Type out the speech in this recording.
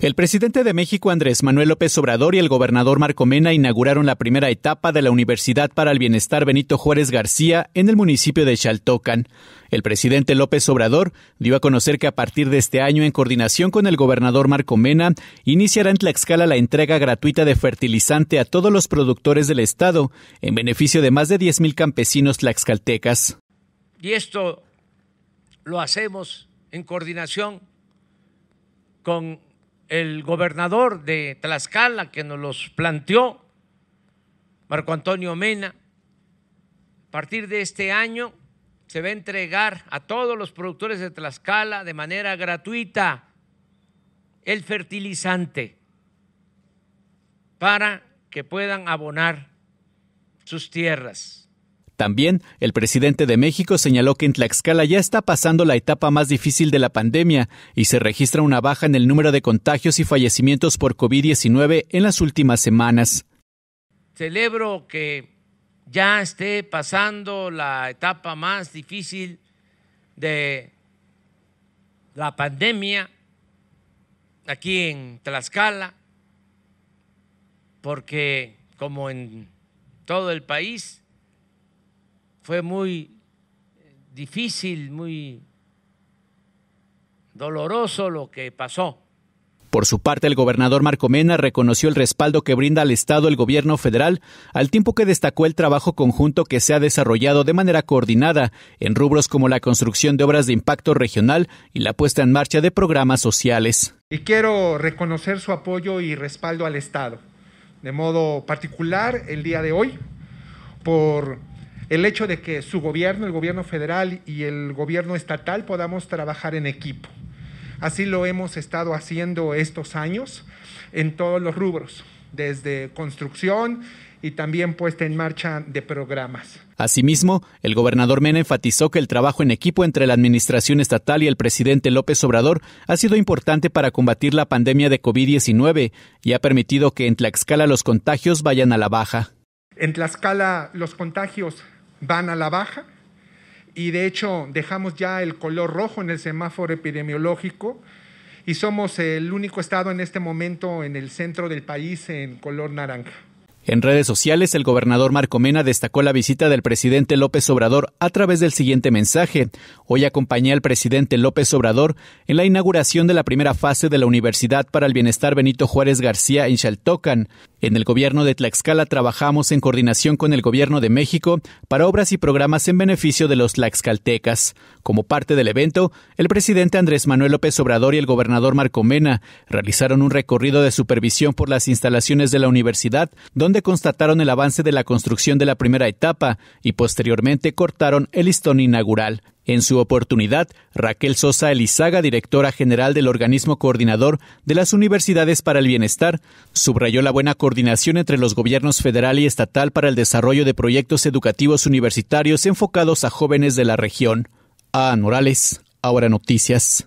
El presidente de México Andrés Manuel López Obrador y el gobernador Marco Mena inauguraron la primera etapa de la Universidad para el Bienestar Benito Juárez García en el municipio de Chaltocan. El presidente López Obrador dio a conocer que a partir de este año, en coordinación con el gobernador Marco Mena, iniciará en Tlaxcala la entrega gratuita de fertilizante a todos los productores del estado, en beneficio de más de 10.000 campesinos tlaxcaltecas. Y esto lo hacemos en coordinación con el gobernador de Tlaxcala que nos los planteó, Marco Antonio Mena. A partir de este año se va a entregar a todos los productores de Tlaxcala de manera gratuita el fertilizante para que puedan abonar sus tierras. También, el presidente de México señaló que en Tlaxcala ya está pasando la etapa más difícil de la pandemia y se registra una baja en el número de contagios y fallecimientos por COVID-19 en las últimas semanas. Celebro que ya esté pasando la etapa más difícil de la pandemia aquí en Tlaxcala, porque como en todo el país, fue muy eh, difícil, muy doloroso lo que pasó. Por su parte, el gobernador Marco Mena reconoció el respaldo que brinda al Estado el gobierno federal, al tiempo que destacó el trabajo conjunto que se ha desarrollado de manera coordinada en rubros como la construcción de obras de impacto regional y la puesta en marcha de programas sociales. Y quiero reconocer su apoyo y respaldo al Estado, de modo particular el día de hoy, por el hecho de que su gobierno, el gobierno federal y el gobierno estatal podamos trabajar en equipo. Así lo hemos estado haciendo estos años en todos los rubros, desde construcción y también puesta en marcha de programas. Asimismo, el gobernador Mena enfatizó que el trabajo en equipo entre la administración estatal y el presidente López Obrador ha sido importante para combatir la pandemia de COVID-19 y ha permitido que en Tlaxcala los contagios vayan a la baja. En Tlaxcala los contagios van a la baja y de hecho dejamos ya el color rojo en el semáforo epidemiológico y somos el único estado en este momento en el centro del país en color naranja. En redes sociales, el gobernador Marco Mena destacó la visita del presidente López Obrador a través del siguiente mensaje. Hoy acompañé al presidente López Obrador en la inauguración de la primera fase de la Universidad para el Bienestar Benito Juárez García en Xaltocan. En el gobierno de Tlaxcala trabajamos en coordinación con el gobierno de México para obras y programas en beneficio de los tlaxcaltecas. Como parte del evento, el presidente Andrés Manuel López Obrador y el gobernador Marco Mena realizaron un recorrido de supervisión por las instalaciones de la universidad, donde constataron el avance de la construcción de la primera etapa y posteriormente cortaron el listón inaugural. En su oportunidad, Raquel Sosa Elizaga, directora general del organismo coordinador de las Universidades para el Bienestar, subrayó la buena coordinación entre los gobiernos federal y estatal para el desarrollo de proyectos educativos universitarios enfocados a jóvenes de la región. A. Morales, ahora noticias.